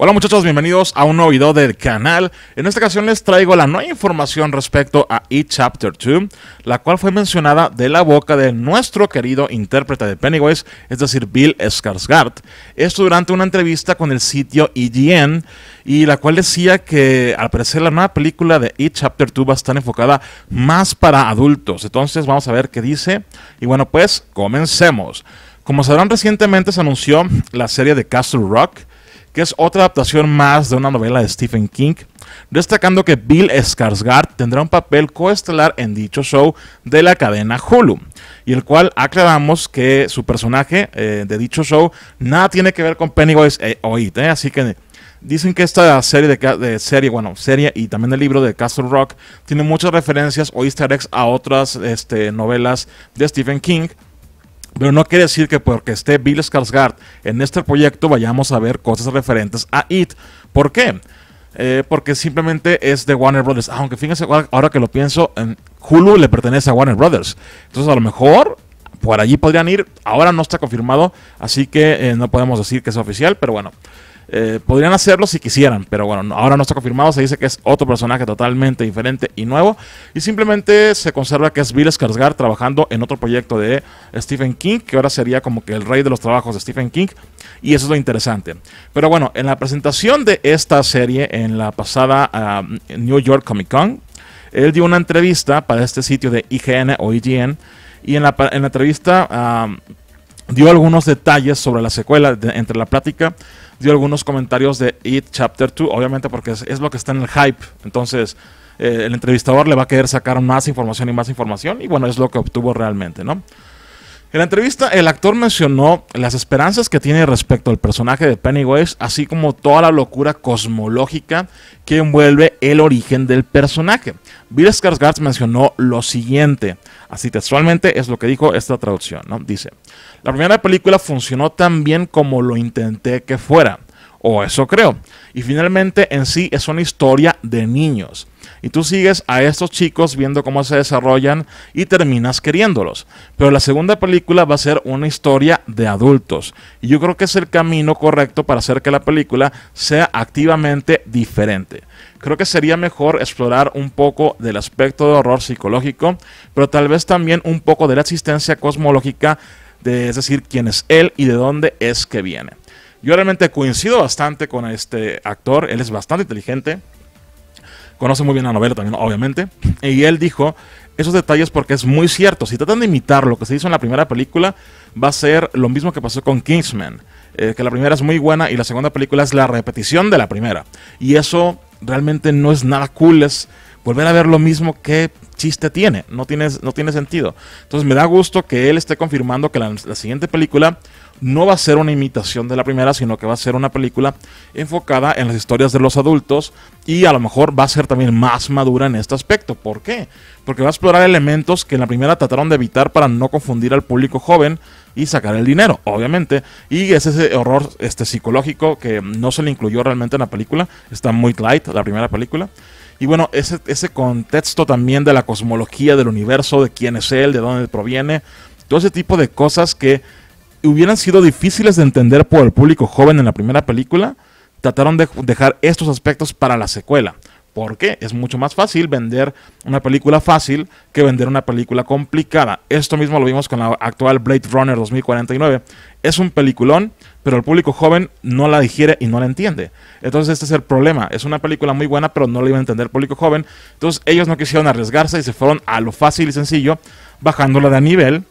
Hola muchachos, bienvenidos a un nuevo video del canal. En esta ocasión les traigo la nueva información respecto a Chapter 2, la cual fue mencionada de la boca de nuestro querido intérprete de Pennywise, es decir, Bill Skarsgård. Esto durante una entrevista con el sitio IGN, e y la cual decía que al parecer la nueva película de Chapter 2 va a estar enfocada más para adultos. Entonces vamos a ver qué dice. Y bueno, pues comencemos. Como sabrán, recientemente se anunció la serie de Castle Rock, que es otra adaptación más de una novela de Stephen King, destacando que Bill Skarsgård tendrá un papel coestelar en dicho show de la cadena Hulu, y el cual aclaramos que su personaje eh, de dicho show nada tiene que ver con Pennywise eh, o eh. así que Dicen que esta serie, de, serie, bueno, serie y también el libro de Castle Rock tiene muchas referencias o easter eggs a otras este, novelas de Stephen King, pero no quiere decir que porque esté Bill Skarsgård en este proyecto vayamos a ver cosas referentes a It. ¿Por qué? Eh, porque simplemente es de Warner Brothers. Aunque fíjense, ahora que lo pienso, Hulu le pertenece a Warner Brothers. Entonces a lo mejor por allí podrían ir. Ahora no está confirmado, así que eh, no podemos decir que es oficial, pero bueno. Eh, podrían hacerlo si quisieran, pero bueno, ahora no está confirmado. Se dice que es otro personaje totalmente diferente y nuevo. Y simplemente se conserva que es Bill Skarsgård trabajando en otro proyecto de Stephen King, que ahora sería como que el rey de los trabajos de Stephen King. Y eso es lo interesante. Pero bueno, en la presentación de esta serie en la pasada New York Comic Con, él dio una entrevista para este sitio de IGN o IGN. Y en la, en la entrevista dio algunos detalles sobre la secuela entre la plática, dio algunos comentarios de It Chapter 2, obviamente porque es, lo que está en el hype, entonces eh, el entrevistador le va a querer sacar más información y más información y bueno, es lo que obtuvo realmente, ¿no? En la entrevista, el actor mencionó las esperanzas que tiene respecto al personaje de Pennywise, así como toda la locura cosmológica que envuelve el origen del personaje. Bill Skarsgård mencionó lo siguiente, así textualmente es lo que dijo esta traducción, ¿no? Dice, la primera película funcionó tan bien como lo intenté que fuera. O eso creo. Y finalmente en sí es una historia de niños. Y tú sigues a estos chicos viendo cómo se desarrollan y terminas queriéndolos. Pero la segunda película va a ser una historia de adultos. Y yo creo que es el camino correcto para hacer que la película sea activamente diferente. Creo que sería mejor explorar un poco del aspecto de horror psicológico, pero tal vez también un poco de la existencia cosmológica de, es decir, quién es él y de dónde es que viene. Yo realmente coincido bastante con este actor, él es bastante inteligente, conoce muy bien la novela también, obviamente, y él dijo esos detalles porque es muy cierto, si tratan de imitar lo que se hizo en la primera película, va a ser lo mismo que pasó con Kingsman, eh, que la primera es muy buena y la segunda película es la repetición de la primera, y eso realmente no es nada cool, es volver a ver lo mismo que chiste tiene, no tiene, no tiene sentido. Entonces me da gusto que él esté confirmando que la siguiente película no va a ser una imitación de la primera, sino que va a ser una película enfocada en las historias de los adultos y a lo mejor va a ser también más madura en este aspecto. ¿Por qué? Porque va a explorar elementos que en la primera trataron de evitar para no confundir al público joven y sacar el dinero, obviamente. Y es ese horror este, psicológico que no se le incluyó realmente en la película. Está muy light la primera película. Y bueno, ese, ese contexto también de la cosmología del universo, de quién es él, de dónde proviene, todo ese tipo de cosas que hubieran sido difíciles de entender por el público joven en la primera película, trataron de dejar estos aspectos para la secuela. Porque es mucho más fácil vender una película fácil que vender una película complicada. Esto mismo lo vimos con la actual Blade Runner 2049. Es un peliculón, pero el público joven no la digiere y no la entiende. Entonces este es el problema. Es una película muy buena, pero no la iba a entender el público joven. Entonces ellos no quisieron arriesgarse y se fueron a lo fácil y sencillo, bajándola de nivel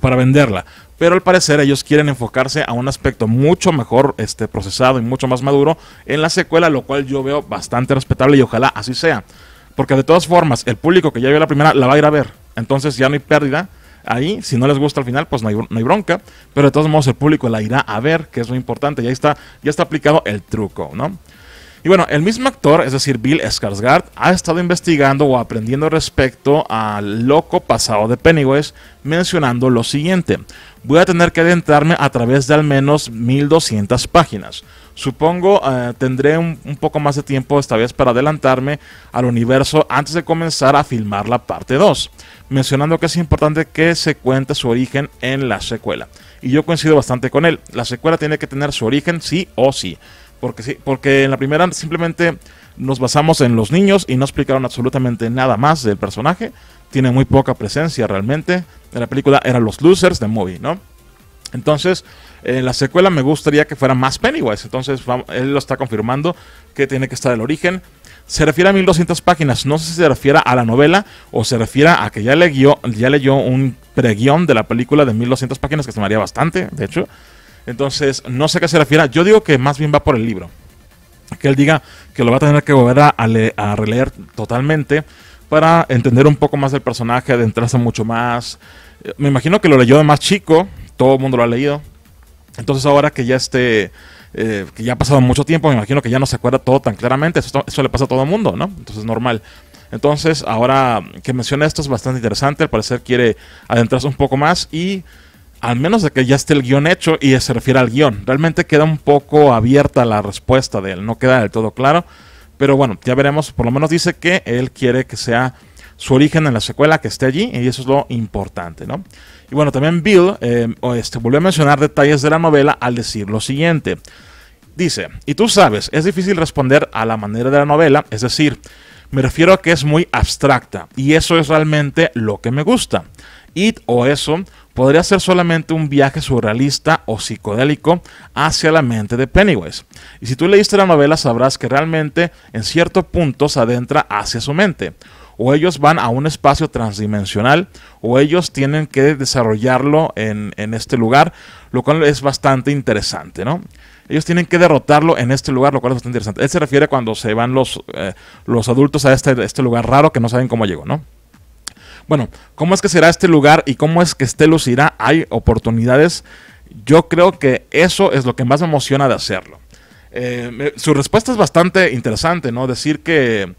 para venderla pero al parecer ellos quieren enfocarse a un aspecto mucho mejor este, procesado y mucho más maduro en la secuela, lo cual yo veo bastante respetable y ojalá así sea. Porque de todas formas, el público que ya vio la primera la va a ir a ver, entonces ya no hay pérdida. Ahí, si no les gusta al final, pues no hay, bronca, pero de todos modos el público la irá a ver, que es lo importante, ya está, ya está aplicado el truco, ¿no? Y bueno, el mismo actor, es decir, Bill Skarsgård, ha estado investigando o aprendiendo respecto al loco pasado de Pennywise, mencionando lo siguiente. Voy a tener que adentrarme a través de al menos 1200 páginas. Supongo eh, tendré un, un, poco más de tiempo esta vez para adelantarme al universo antes de comenzar a filmar la parte 2, mencionando que es importante que se cuente su origen en la secuela. Y yo coincido bastante con él, la secuela tiene que tener su origen sí o sí. Porque, sí, porque en la primera simplemente nos basamos en los niños y no explicaron absolutamente nada más del personaje. Tiene muy poca presencia realmente. En la película eran los losers de movie, ¿no? Entonces, en la secuela me gustaría que fuera más Pennywise. Entonces, él lo está confirmando que tiene que estar el origen. Se refiere a 1200 páginas. No sé si se refiere a la novela o se refiere a que ya leyó, ya leyó un preguión de la película de 1200 páginas, que se me bastante, de hecho. Entonces, no sé a qué se refiere. Yo digo que más bien va por el libro. Que él diga que lo va a tener que volver a, releer totalmente para entender un poco más del personaje, adentrarse mucho más. Eh, me imagino que lo leyó de más chico, todo el mundo lo ha leído. Entonces ahora que ya esté, eh, que ya ha pasado mucho tiempo, me imagino que ya no se acuerda todo tan claramente. Eso, eso le pasa a todo el mundo, ¿no? Entonces es normal. Entonces ahora que menciona esto es bastante interesante, al parecer quiere adentrarse un poco más y al menos de que ya esté el guión hecho y se refiere al guión. Realmente queda un poco abierta la respuesta de él, no queda del todo claro. Pero bueno, ya veremos, por lo menos dice que él quiere que sea su origen en la secuela, que esté allí, y eso es lo importante, ¿no? Y bueno, también Bill eh, este, volvió a mencionar detalles de la novela al decir lo siguiente. Dice, y tú sabes, es difícil responder a la manera de la novela, es decir, me refiero a que es muy abstracta, y eso es realmente lo que me gusta. It o eso podría ser solamente un viaje surrealista o psicodélico hacia la mente de Pennywise. Y si tú leíste la novela sabrás que realmente en cierto punto se adentra hacia su mente. O ellos van a un espacio transdimensional o ellos tienen que desarrollarlo en, este lugar, lo cual es bastante interesante, ¿no? ellos tienen que derrotarlo en este lugar, lo cual es bastante interesante. Él se refiere cuando se van los, eh, los adultos a este, este lugar raro que no saben cómo llegó, ¿no? Bueno, ¿cómo es que será este lugar y cómo es que este lucirá? Hay oportunidades. Yo creo que eso es lo que más me emociona de hacerlo. Eh, su respuesta es bastante interesante, ¿no? Decir que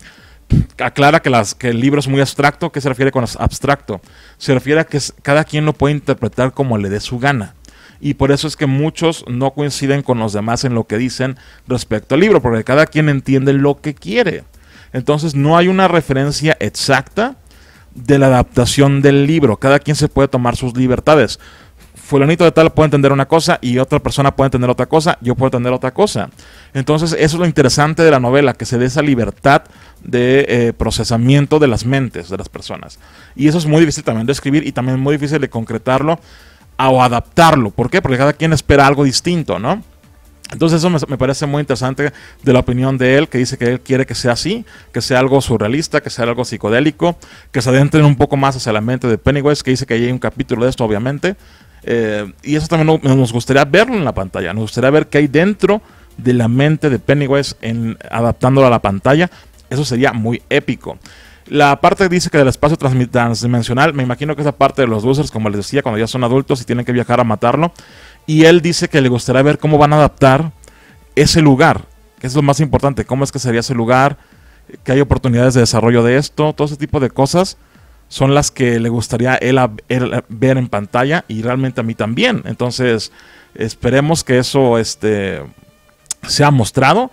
aclara que, que el libro es muy abstracto. ¿Qué se refiere con abstracto? Se refiere a que cada quien lo puede interpretar como le dé su gana. Y por eso es que muchos no coinciden con los demás en lo que dicen respecto al libro, porque cada quien entiende lo que quiere. Entonces no hay una referencia exacta, de la adaptación del libro. Cada quien se puede tomar sus libertades. Fulanito de tal puede entender una cosa y otra persona puede entender otra cosa, yo puedo entender otra cosa. Entonces, eso es lo interesante de la novela, que se dé esa libertad de eh, procesamiento de las mentes de las personas. Y eso es muy difícil también de escribir y también muy difícil de concretarlo o adaptarlo. ¿Por qué? Porque cada quien espera algo distinto, ¿no? Entonces eso me, parece muy interesante de la opinión de él, que dice que él quiere que sea así, que sea algo surrealista, que sea algo psicodélico, que se adentren un poco más hacia la mente de Pennywise, que dice que hay un capítulo de esto, obviamente. Eh, y eso también nos gustaría verlo en la pantalla, nos gustaría ver qué hay dentro de la mente de Pennywise en, adaptándolo a la pantalla. Eso sería muy épico. La parte dice que del espacio transdimensional, me imagino que esa parte de los losers, como les decía, cuando ya son adultos y tienen que viajar a matarlo. Y él dice que le gustaría ver cómo van a adaptar ese lugar, que es lo más importante, cómo es que sería ese lugar, que hay oportunidades de desarrollo de esto, todo ese tipo de cosas son las que le gustaría él, ver en pantalla y realmente a mí también. Entonces, esperemos que eso este, sea mostrado.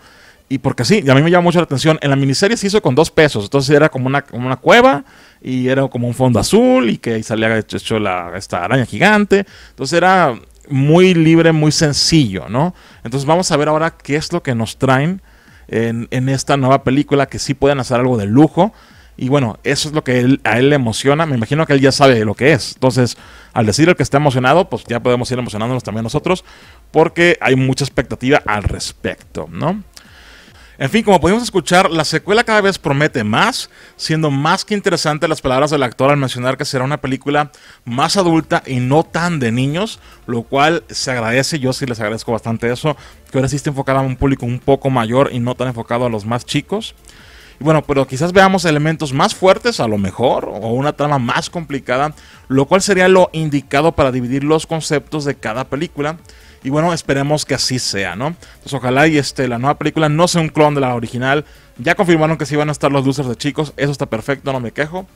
Y porque sí, a mí me llama mucho la atención. En la miniserie se hizo con dos pesos, entonces era como una, cueva y era como un fondo azul y que ahí salía hecho la, esta araña gigante. Entonces era muy libre, muy sencillo, ¿no? Entonces vamos a ver ahora qué es lo que nos traen en, esta nueva película, que sí pueden hacer algo de lujo. Y bueno, eso es lo que a él le emociona. Me imagino que él ya sabe lo que es. Entonces, al decir el que está emocionado, pues ya podemos ir emocionándonos también nosotros, porque hay mucha expectativa al respecto, ¿no? En fin, como podemos escuchar, la secuela cada vez promete más, siendo más que interesante las palabras del actor al mencionar que será una película más adulta y no tan de niños, lo cual se agradece, yo sí les agradezco bastante eso, que ahora sí está enfocada a un público un poco mayor y no tan enfocado a los más chicos. Y bueno, pero quizás veamos elementos más fuertes a lo mejor, o una trama más complicada, lo cual sería lo indicado para dividir los conceptos de cada película y bueno, esperemos que así sea, ¿no? Entonces pues ojalá y este, la nueva película no sea un clon de la original. Ya confirmaron que sí van a estar los losers de chicos, eso está perfecto, no me quejo.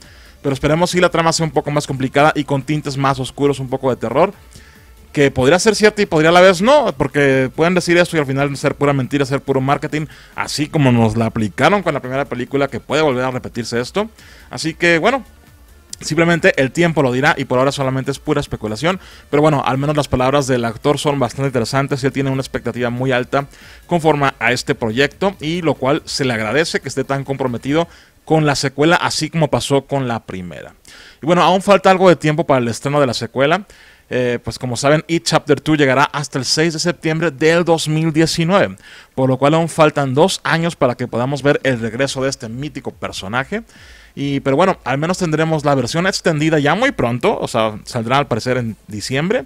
Pero esperemos si la trama sea un poco más complicada y con tintes más oscuros, un poco de terror. Que podría ser cierto y podría a la vez no, porque pueden decir eso y al final ser pura mentira, ser puro marketing, así como nos la aplicaron con la primera película, que puede volver a repetirse esto. Así que bueno, Simplemente el tiempo lo dirá y por ahora solamente es pura especulación. Pero bueno, al menos las palabras del actor son bastante interesantes. Él tiene una expectativa muy alta conforme a este proyecto y lo cual se le agradece que esté tan comprometido con la secuela así como pasó con la primera. Y bueno, aún falta algo de tiempo para el estreno de la secuela. Eh, pues como saben, E Chapter 2 llegará hasta el 6 de septiembre del 2019, por lo cual aún faltan dos años para que podamos ver el regreso de este mítico personaje. Y, pero bueno, al menos tendremos la versión extendida ya muy pronto. O sea, saldrá al parecer en diciembre.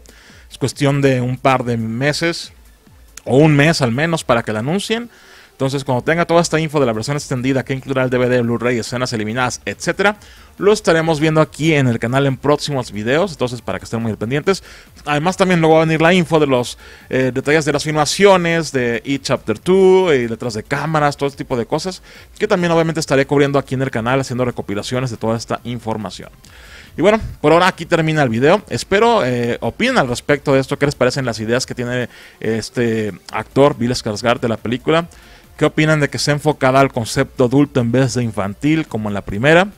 Es cuestión de un par de meses o un mes al menos para que la anuncien. Entonces, cuando tenga toda esta info de la versión extendida que incluirá el DVD, Blu-ray, escenas eliminadas, etcétera, lo estaremos viendo aquí en el canal en próximos videos. Entonces, para que estén muy pendientes. Además, también luego va a venir la info de los eh, detalles de las filmaciones, de E-Chapter 2, eh, y detrás de cámaras, todo este tipo de cosas. Que también, obviamente, estaré cubriendo aquí en el canal, haciendo recopilaciones de toda esta información. Y bueno, por ahora aquí termina el video. Espero eh, opinen al respecto de esto. ¿Qué les parecen las ideas que tiene este actor, Bill Skarsgård, de la película? ¿Qué opinan de que se enfocada al concepto adulto en vez de infantil como en la primera?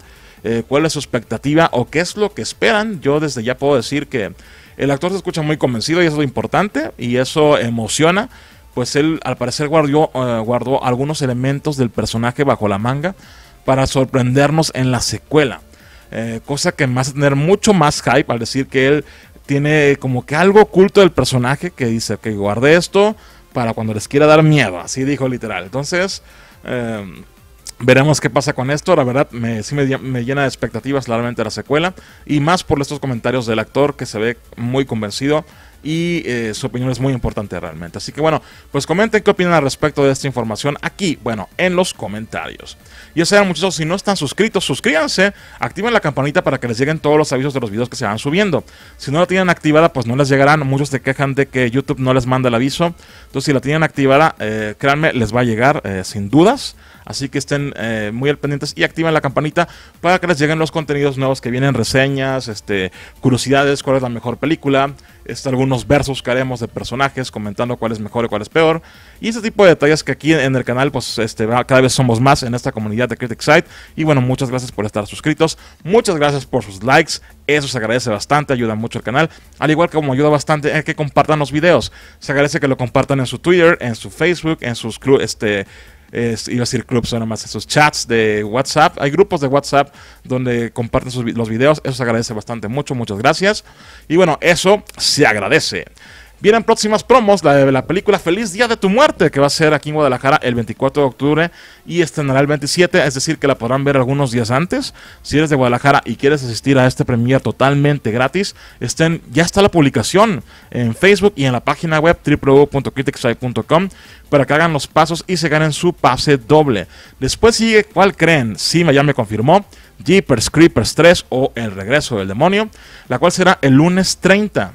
Eh, ¿Cuál es su expectativa o qué es lo que esperan? Yo desde ya puedo decir que el actor se escucha muy convencido y eso es lo importante y eso emociona. Pues él al parecer eh, guardó algunos elementos del personaje bajo la manga para sorprendernos en la secuela. Eh, cosa que me hace tener mucho más hype al decir que él tiene como que algo oculto del personaje que dice que guarde guardé esto, para cuando les quiera dar miedo, así dijo literal. Entonces, em, veremos qué pasa con esto. La verdad, me, sí me llena de expectativas claramente la secuela y más por estos comentarios del actor que se ve muy convencido y eh, su opinión es muy importante realmente. Así que bueno, pues comenten qué opinan al respecto de esta información aquí, bueno, en los comentarios. Y o sea, muchachos, si no están suscritos, suscríbanse, activen la campanita para que les lleguen todos los avisos de los videos que se van subiendo. Si no la tienen activada, pues no les llegarán, muchos se quejan de que YouTube no les manda el aviso. Entonces si la tienen activada, eh, créanme, les va a llegar eh, sin dudas. Así que estén muy al pendientes y activen la campanita para que les lleguen los contenidos nuevos que vienen, reseñas, este, curiosidades, cuál es la mejor película, este, algunos versos que haremos de personajes, comentando cuál es mejor y cuál es peor. Y ese tipo de detalles que aquí en el canal, pues este, cada vez somos más en esta comunidad de Critic Site. Y bueno, muchas gracias por estar suscritos. Muchas gracias por sus likes. Eso se agradece bastante, ayuda mucho al canal. Al igual que como ayuda bastante en eh, que compartan los videos. Se agradece que lo compartan en su Twitter, en su Facebook, en sus este, es, iba a decir clubs, son más esos chats de WhatsApp. Hay grupos de WhatsApp donde comparten los videos. Eso se agradece bastante mucho. Muchas gracias. Y bueno, eso se agradece. Vienen próximas promos, la de la película Feliz Día de tu Muerte, que va a ser aquí en Guadalajara el 24 de octubre y estrenará el 27, es decir, que la podrán ver algunos días antes. Si eres de Guadalajara y quieres asistir a este premier totalmente gratis, estén, ya está la publicación en Facebook y en la página web www.criticside.com para que hagan los pasos y se ganen su pase doble. Después sigue, ¿cuál creen? Sí, ya me confirmó. Jeepers Creepers 3 o El Regreso del Demonio, la cual será el lunes 30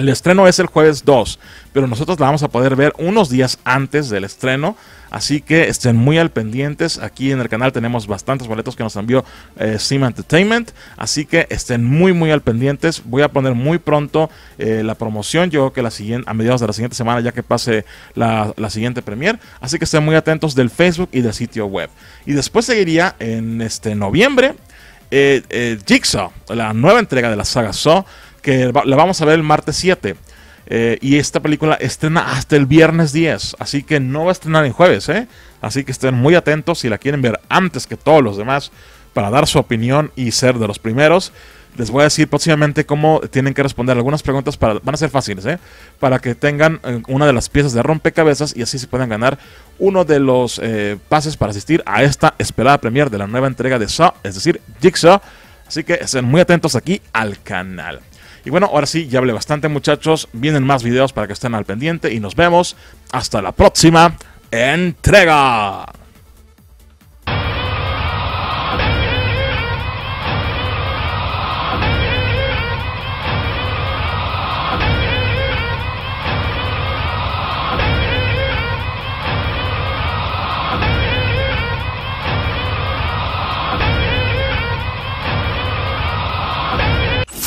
el estreno es el jueves 2, pero nosotros la vamos a poder ver unos días antes del estreno, así que estén muy al pendientes. Aquí en el canal tenemos bastantes boletos que nos envió eh, Entertainment, así que estén muy muy al pendientes. Voy a poner muy pronto eh, la promoción, yo creo que la siguiente, a mediados de la siguiente semana ya que pase la, siguiente premier, así que estén muy atentos del Facebook y del sitio web. Y después seguiría en este noviembre eh, eh, Jigsaw, la nueva entrega de la saga Saw que la vamos a ver el martes 7. Eh, y esta película estrena hasta el viernes 10, así que no va a estrenar en jueves, ¿eh? Así que estén muy atentos si la quieren ver antes que todos los demás para dar su opinión y ser de los primeros. Les voy a decir próximamente cómo tienen que responder algunas preguntas, para, van a ser fáciles, ¿eh? Para que tengan una de las piezas de rompecabezas y así se puedan ganar uno de los pases para asistir a esta esperada premier de la nueva entrega de Saw, es decir, Jigsaw. Así que estén muy atentos aquí al canal. Y bueno, ahora sí, ya hablé bastante muchachos. Vienen más videos para que estén al pendiente y nos vemos. Hasta la próxima entrega.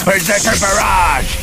Berserker Barrage!